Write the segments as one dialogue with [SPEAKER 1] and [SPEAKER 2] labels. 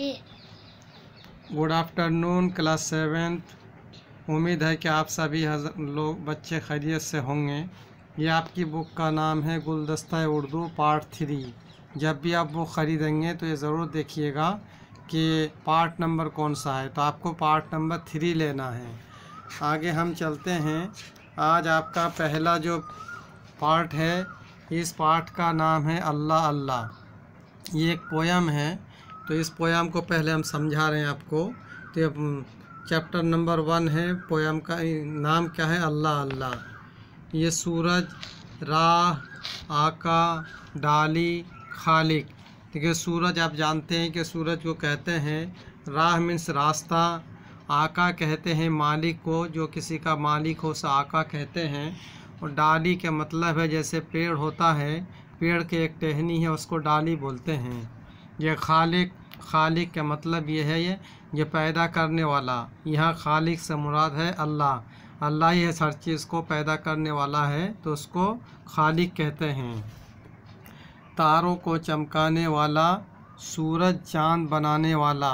[SPEAKER 1] good afternoon class seventh उम्मीद है कि आप सभी लोग बच्चे खैरियत से होंगे ये आपकी बुक का नाम है गुलदस्ता उर्दू पार्ट थ्री जब भी आप बुक ख़रीदेंगे तो ये ज़रूर देखिएगा कि पार्ट नंबर कौन सा है तो आपको पार्ट नंबर थ्री लेना है आगे हम चलते हैं आज आपका पहला जो पार्ट है इस पार्ट का नाम है अल्लाह अल्लाह ये एक पोयम है तो इस पोयाम को पहले हम समझा रहे हैं आपको तो अब चैप्टर नंबर वन है पोयाम का नाम क्या है अल्लाह अल्लाह ये सूरज राह आका डाली खालिक देखिए सूरज आप जानते हैं कि सूरज को कहते हैं राह मीन्स रास्ता आका कहते हैं मालिक को जो किसी का मालिक हो उस आका कहते हैं और डाली का मतलब है जैसे पेड़ होता है पेड़ के एक टहनी है उसको डाली बोलते हैं यह खालिक खालिक का मतलब ये है ये जो पैदा करने वाला यहाँ खालिक से मुराद है अल्लाह अल्लाह ही हर चीज़ को पैदा करने वाला है तो उसको खालिक कहते हैं तारों को चमकाने वाला सूरज चाँद बनाने वाला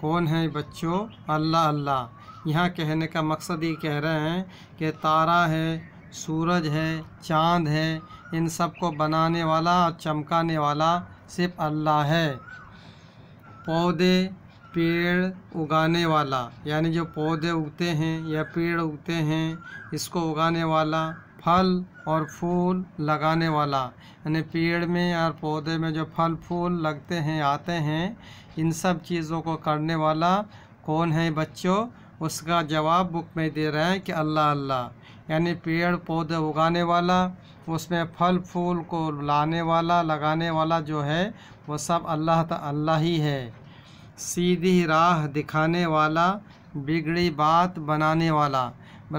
[SPEAKER 1] कौन है बच्चों अल्लाह अल्लाह यहाँ कहने का मकसद ये कह रहे हैं कि तारा है सूरज है चाँद है इन सब को बनाने वाला और चमकाने वाला सिर्फ अल्लाह है पौधे पेड़ उगाने वाला यानी जो पौधे उगते हैं या पेड़ उगते हैं इसको उगाने वाला फल और फूल लगाने वाला यानी पेड़ में और पौधे में जो फल फूल लगते हैं आते हैं इन सब चीज़ों को करने वाला कौन है बच्चों उसका जवाब बुक में दे रहे हैं कि अल्लाह अल्लाह यानी पेड़ पौधे उगाने वाला उसमें फल फूल को लाने वाला लगाने वाला जो है वो सब अल्लाह अल्लाह ही है सीधी राह दिखाने वाला बिगड़ी बात बनाने वाला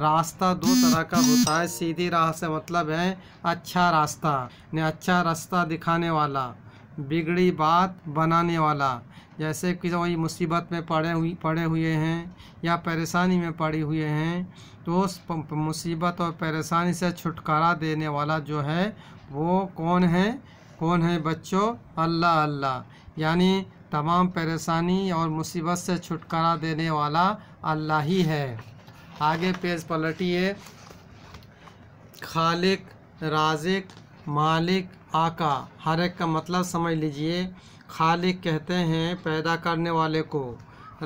[SPEAKER 1] रास्ता दो तरह का होता है सीधी राह से मतलब है अच्छा रास्ता ने अच्छा रास्ता दिखाने वाला बिगड़ी बात बनाने वाला जैसे कि कोई मुसीबत में पड़े हुई पड़े हुए हैं या परेशानी में पड़े हुए हैं तो उस मुसीबत और परेशानी से छुटकारा देने वाला जो है वो कौन है कौन है बच्चों अल्लाह अल्लाह यानी तमाम परेशानी और मुसीबत से छुटकारा देने वाला अल्लाह ही है आगे पेज पलटिए खालिक राजिक मालिक आका हर एक का मतलब समझ लीजिए खालिक कहते हैं पैदा करने वाले को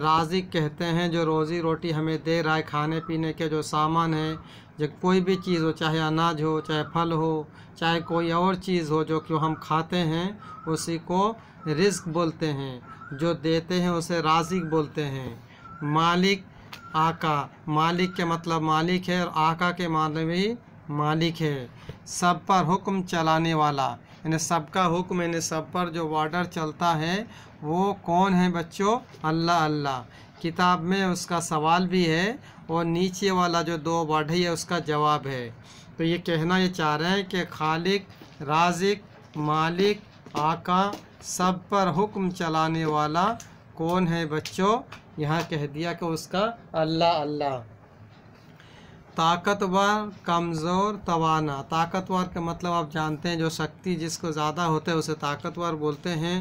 [SPEAKER 1] राजिक कहते हैं जो रोज़ी रोटी हमें दे रहा है खाने पीने के जो सामान है जो कोई भी चीज़ हो चाहे अनाज हो चाहे फल हो चाहे कोई और चीज़ हो जो कि हम खाते हैं उसी को रिस्क बोलते हैं जो देते हैं उसे राजिक बोलते हैं मालिक आका मालिक के मतलब मालिक है और आका के मानवी मालिक है सब पर हुक्म चलाने वाला यानी सबका हुक्म यानी सब पर जो वाडर चलता है वो कौन है बच्चों अल्लाह अल्लाह किताब में उसका सवाल भी है और नीचे वाला जो दो वर्ड है उसका जवाब है तो ये कहना ये चाह रहे हैं कि खालिक राजिक मालिक आका सब पर हुक्म चलाने वाला कौन है बच्चों यहाँ कह दिया कि उसका अल्लाह अल्लाह ताकतवर कमज़ोर तवाना ताकतवर का मतलब आप जानते हैं जो शक्ति जिसको ज़्यादा होता है उसे ताकतवर बोलते हैं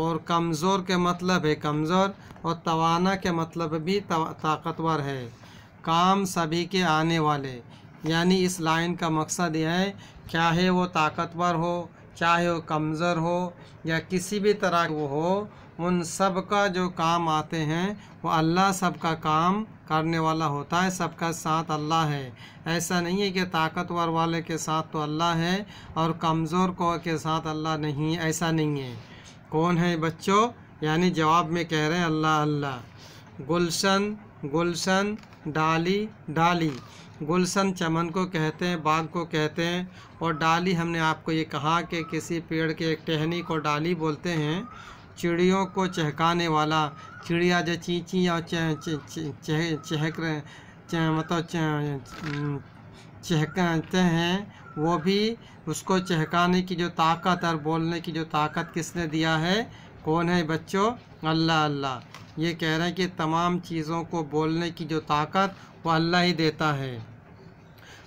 [SPEAKER 1] और कमज़ोर के मतलब है कमज़ोर और तवाना के मतलब भी ताकतवर है काम सभी के आने वाले यानी इस लाइन का मकसद यह है चाहे वो ताकतवर हो चाहे वो कमज़ोर हो या किसी भी तरह वो हो उन सब का जो काम आते हैं वो अल्लाह सब का काम करने वाला होता है सबका साथ अल्लाह है ऐसा नहीं है कि ताकतवर वाले के साथ तो अल्लाह है और कमज़ोर को के साथ अल्लाह नहीं है ऐसा नहीं है कौन है बच्चों यानी जवाब में कह रहे हैं अल्लाह अल्लाह गुलशन गुलशन डाली डाली गुलशन चमन को कहते हैं बाग को कहते हैं और डाली हमने आपको ये कहा कि किसी पेड़ के एक टहनी को डाली बोलते हैं चिड़ियों को चहकाने वाला चिड़िया जो ची ची और चह चह चहक रहे चह मतलब चहकते हैं वो भी उसको चहकाने की जो ताकत और बोलने की जो ताकत किसने दिया है कौन है बच्चों अल्लाह अल्लाह ये कह रहे हैं कि तमाम चीज़ों को बोलने की जो ताकत वो अल्लाह ही देता है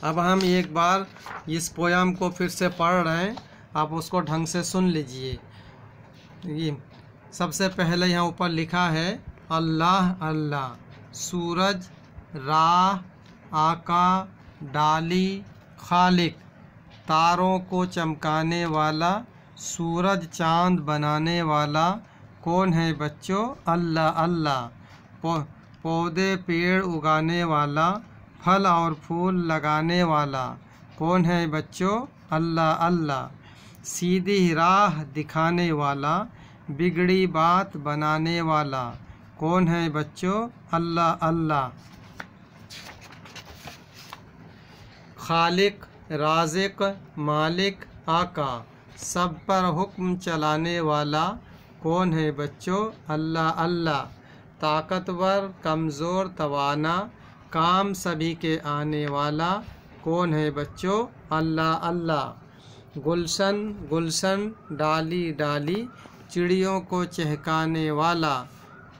[SPEAKER 1] अब हम एक बार इस पोयाम को फिर से पढ़ रहे हैं आप उसको ढंग से सुन लीजिए सबसे पहले यहाँ ऊपर लिखा है अल्लाह अल्लाह सूरज राह आका डाली खालिक तारों को चमकाने वाला सूरज चांद बनाने वाला कौन है बच्चों अल्लाह अल्लाह पौधे पेड़ उगाने वाला फल और फूल लगाने वाला कौन है बच्चों अल्लाह अल्लाह सीधी राह दिखाने वाला बिगड़ी बात बनाने वाला कौन है बच्चों अल्लाह अल्लाह खालिक राजिक मालिक आका सब पर हुक्म चलाने वाला कौन है बच्चों अल्लाह अल्लाह ताकतवर कमज़ोर तवाना काम सभी के आने वाला कौन है बच्चों अल्लाह अल्लाह गुलशन गुलशन डाली डाली चिड़ियों को चहकाने वाला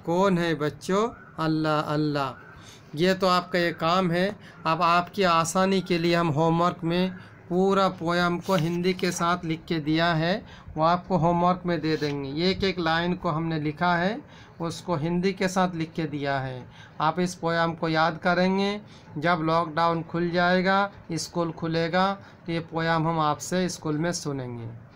[SPEAKER 1] कौन है बच्चों अल्लाह अल्लाह ये तो आपका ये काम है अब आपकी आसानी के लिए हम होमवर्क में पूरा पोयम को हिंदी के साथ लिख के दिया है वो आपको होमवर्क में दे देंगे एक एक लाइन को हमने लिखा है उसको हिंदी के साथ लिख के दिया है आप इस पोयम को याद करेंगे जब लॉकडाउन खुल जाएगा स्कूल खुलेगा तो ये पोयम हम आपसे स्कूल में सुनेंगे